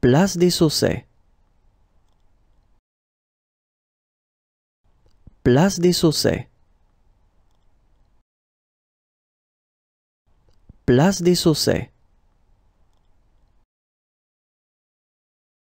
place des Saucets. Place des Saucets. Place des Saucets.